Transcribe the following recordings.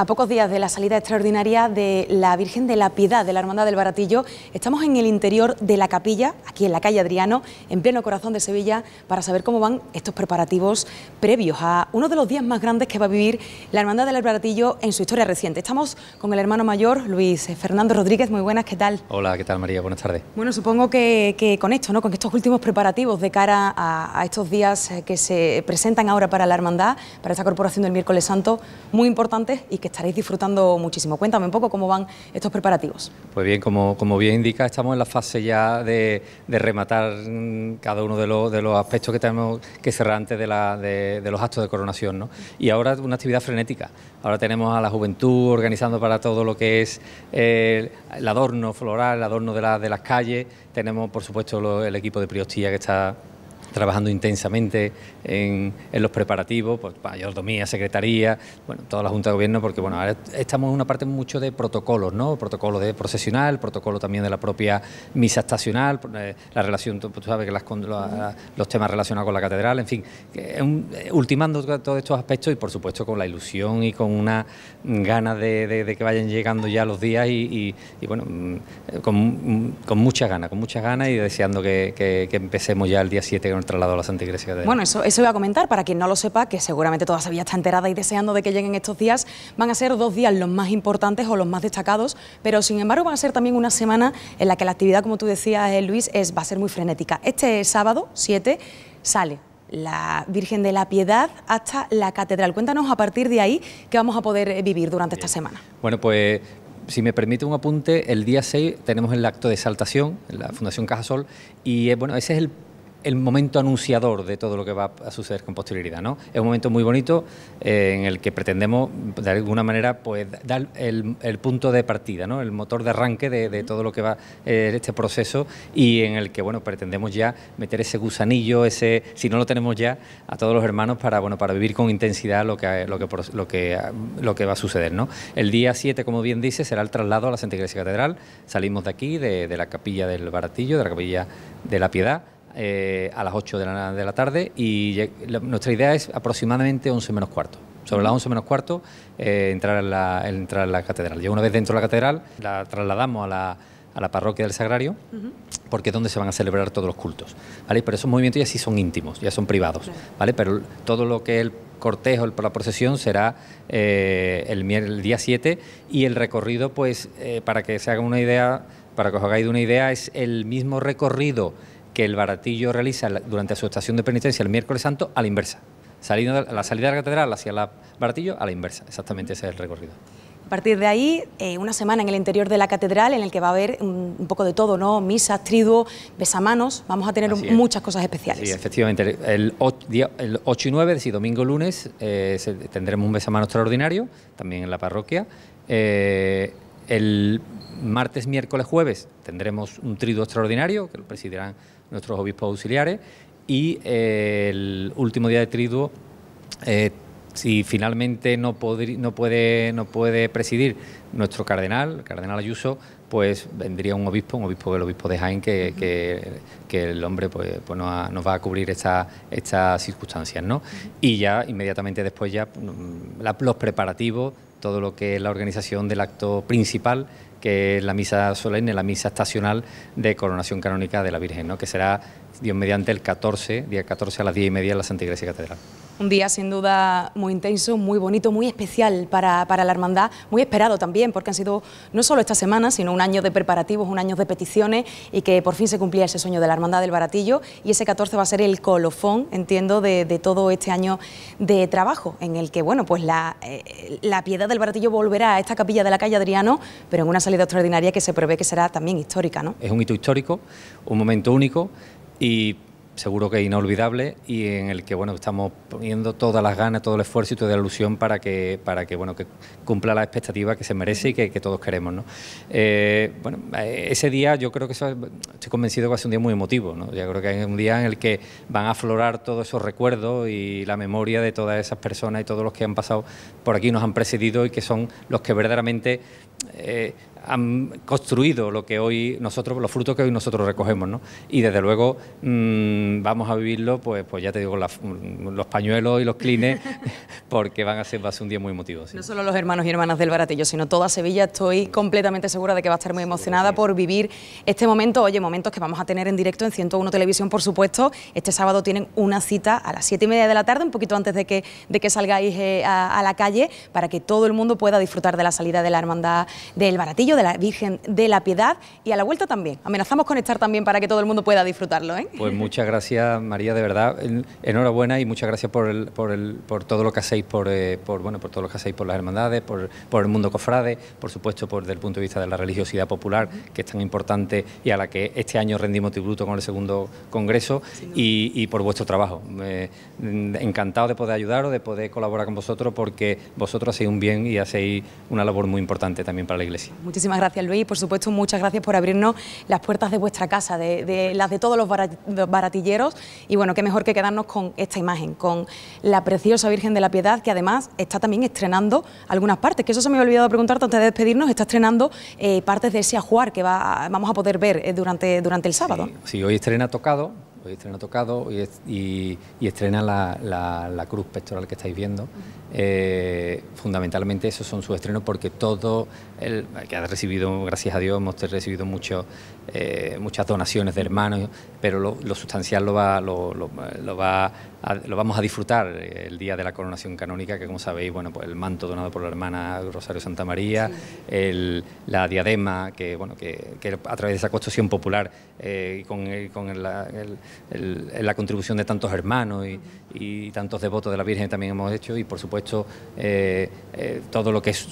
A pocos días de la salida extraordinaria de la Virgen de la Piedad de la Hermandad del Baratillo, estamos en el interior de la capilla, aquí en la calle Adriano, en pleno corazón de Sevilla, para saber cómo van estos preparativos previos a uno de los días más grandes que va a vivir la Hermandad del Baratillo en su historia reciente. Estamos con el hermano mayor, Luis Fernando Rodríguez. Muy buenas, ¿qué tal? Hola, ¿qué tal, María? Buenas tardes. Bueno, supongo que, con esto, ¿no? con estos últimos preparativos de cara a, a estos días eh, que se presentan ahora para la Hermandad, para esta corporación del miércoles santo, muy importantes y que estaréis disfrutando muchísimo. Cuéntame un poco cómo van estos preparativos. Pues bien, como, como bien indica, estamos en la fase ya de, de rematar mm, cada uno de los, de los, aspectos que tenemos que cerrar antes de, de, los actos de coronación. Y ahora es una actividad frenética. Ahora tenemos a la juventud organizando para todo lo que es eh, el adorno floral, el adorno de, de las calles. Tenemos, por supuesto, el equipo de Priostía que está trabajando intensamente en, los preparativos, pues domía secretaría, bueno, toda la Junta de Gobierno, porque bueno, ahora estamos en una parte mucho de protocolos, ¿no? Protocolo de procesional, protocolo también de la propia misa estacional, pues, eh, la relación, tú, sabes que las, los temas relacionados con la catedral, en fin, eh, ultimando todos estos aspectos y por supuesto con la ilusión y con una gana de, que vayan llegando ya los días y, bueno, mm, eh, mm, con, muchas ganas, con muchas ganas y deseando que, empecemos ya el día 7 el a la Santa Iglesia de... Bueno, eso, eso a comentar, para quien no lo sepa, que seguramente toda Sevilla está enterada y deseando de que lleguen estos días, van a ser dos días los más importantes o los más destacados, pero sin embargo van a ser también una semana en la que la actividad, como tú decías, eh, Luis, es, va a ser muy frenética. Este sábado, 7, sale la Virgen de la Piedad hasta la Catedral. Cuéntanos a partir de ahí qué vamos a poder eh, vivir durante esta semana. Bueno, pues si me permite un apunte, el día 6 tenemos el acto de exaltación en la Fundación Cajasol y eh, bueno, ese es el el momento anunciador de todo lo que va a suceder con posterioridad. ¿no? Es un momento muy bonito eh, en el que pretendemos, de alguna manera, pues dar el, punto de partida, ¿no? el motor de arranque de, todo lo que va en eh, este proceso y en el que bueno, pretendemos ya meter ese gusanillo, ese, si no lo tenemos ya, a todos los hermanos para, bueno, para vivir con intensidad lo que, lo lo que, va a suceder. El día 7, como bien dice, será el traslado a la Santa Iglesia Catedral. Salimos de aquí, de, de la capilla del Baratillo, de la capilla de la Piedad eh, a las 8 de la, tarde y nuestra idea es aproximadamente 11 menos cuarto. Sobre las 11 menos cuarto eh, entrar, a la, entrar la catedral. Ya una vez dentro de la catedral la trasladamos a la, la parroquia del Sagrario, porque es donde se van a celebrar todos los cultos. ¿vale? Pero esos movimientos ya sí son íntimos, ya son privados. ¿vale? Pero todo lo que es el cortejo, la procesión, será eh, el, día 7 y el recorrido, pues, para que se haga una idea, para que os hagáis una idea, es el mismo recorrido que el baratillo realiza durante su estación de penitencia el miércoles santo a la inversa. la salida de la catedral hacia el baratillo a la inversa, exactamente ese es el recorrido. A partir de ahí, eh, una semana en el interior de la catedral en el que va a haber un, poco de todo, ¿no? Misas, triduo, besamanos, vamos a tener muchas cosas especiales. Sí, efectivamente. El, 8, y 9, es domingo lunes, eh, tendremos un besamano extraordinario, también en la parroquia. Eh, el martes, miércoles, jueves tendremos un triduo extraordinario que lo presidirán nuestros obispos auxiliares, y eh, el último día de triduo, eh, si finalmente no, no, puede, no puede presidir nuestro cardenal, el cardenal Ayuso, pues vendría un obispo, un obispo del obispo de Jaén, que, el hombre pues, pues nos, va a cubrir estas circunstancias, Y ya inmediatamente después ya mm, los preparativos todo lo que es la organización del acto principal, que es la misa solemne, la misa estacional de coronación canónica de la Virgen, que será, Dios mediante, el 14, día 14 a las 10 y media en la Santa Iglesia Catedral. Un día sin duda muy intenso, muy bonito, muy especial para, la hermandad, muy esperado también, porque han sido no solo esta semana, sino un año de preparativos, un año de peticiones y que por fin se cumplía ese sueño de la hermandad del Baratillo y ese 14 va a ser el colofón, entiendo, de, todo este año de trabajo, en el que, bueno, pues eh, la, piedad del Baratillo volverá a esta capilla de la calle Adriano, pero en una salida extraordinaria que se prevé que será también histórica, ¿no? Es un hito histórico, un momento único y seguro que inolvidable y en el que bueno estamos poniendo todas las ganas, todo el esfuerzo y toda la ilusión para que para que bueno que cumpla la expectativa que se merece y que, todos queremos. ¿no? Eh, bueno, eh, ese día yo creo que estoy convencido que va a ser un día muy emotivo. ¿no? Yo creo que es un día en el que van a aflorar todos esos recuerdos y la memoria de todas esas personas y todos los que han pasado por aquí nos han precedido y que son los que verdaderamente eh, han construido lo que hoy nosotros, los frutos que hoy nosotros recogemos, Y desde luego mm, vamos a vivirlo, pues, pues ya te digo, mm, los pañuelos y los clines, porque van a ser, va a ser un día muy emotivo. No solo los hermanos y hermanas del Baratillo, sino toda Sevilla, estoy completamente segura de que va a estar muy emocionada por vivir este momento, oye, momentos que vamos a tener en directo en 101 Televisión, por supuesto. Este sábado tienen una cita a las 7 y media de la tarde, un poquito antes de que, de que salgáis eh, a la calle, para que todo el mundo pueda disfrutar de la salida de la hermandad del Baratillo de la Virgen de la Piedad y a la vuelta también. Amenazamos con estar también para que todo el mundo pueda disfrutarlo. ¿eh? Pues muchas gracias María, de verdad, enhorabuena y muchas gracias por, el, por, el, por todo lo que hacéis, por, eh, bueno, por todo lo que hacéis por las hermandades, por, el mundo cofrade, por supuesto por desde el punto de vista de la religiosidad popular, que es tan importante y a la que este año rendimos tributo con el segundo congreso y, por vuestro trabajo. Eh, encantado de poder ayudar o de poder colaborar con vosotros porque vosotros hacéis un bien y hacéis una labor muy importante también para la Iglesia. Muchísimas gracias, Luis. Y por supuesto, muchas gracias por abrirnos las puertas de vuestra casa, de, las de todos los baratilleros. Y bueno, qué mejor que quedarnos con esta imagen, con la preciosa Virgen de la Piedad, que además está también estrenando algunas partes. Que eso se me había olvidado preguntarte antes de despedirnos. Está estrenando eh, partes de ese ajuar que vamos a poder ver eh, durante, durante el sábado. sí hoy estrena tocado, hoy estrena Tocado y, estrena la, cruz pectoral que estáis viendo. Eh, fundamentalmente esos son sus estrenos porque todo, el, que ha recibido, gracias a Dios, hemos recibido mucho, eh, muchas donaciones de hermanos, pero lo, sustancial lo va, lo, lo, lo va lo vamos a disfrutar eh, el día de la coronación canónica, que como sabéis, bueno, pues el manto donado por la hermana Rosario Santa María, la diadema, que bueno, que, a través de esa construcción popular eh, con, la, contribución de tantos hermanos y, tantos devotos de la Virgen también hemos hecho, y por supuesto eh, todo lo que es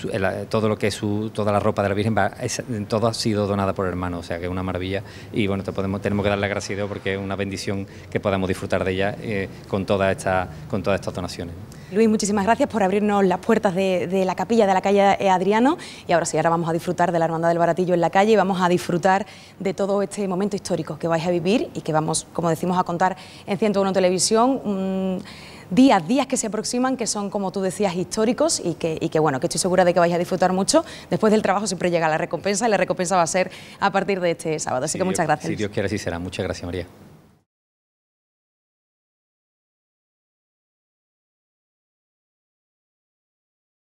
todo lo que es su, toda la ropa de la Virgen todo ha sido donada por hermanos, o sea que es una maravilla y bueno, te podemos, tenemos que darle gracias a Dios porque es una bendición que podamos disfrutar de ella con, todas estas donaciones. Luis, muchísimas gracias por abrirnos las puertas de, la capilla de la calle eh, Adriano y ahora sí, ahora vamos a disfrutar de la Hermandad del Baratillo en la calle y vamos a disfrutar de todo este momento histórico que vais a vivir y que vamos, como decimos, a contar en 101 Televisión. Mm, días, días que se aproximan, que son, como tú decías, históricos y que, bueno, que estoy segura de que vais a disfrutar mucho. Después del trabajo siempre llega la recompensa y la recompensa va a ser a partir de este sábado. Así que muchas gracias. Si Dios quiere, así será. Muchas gracias, María.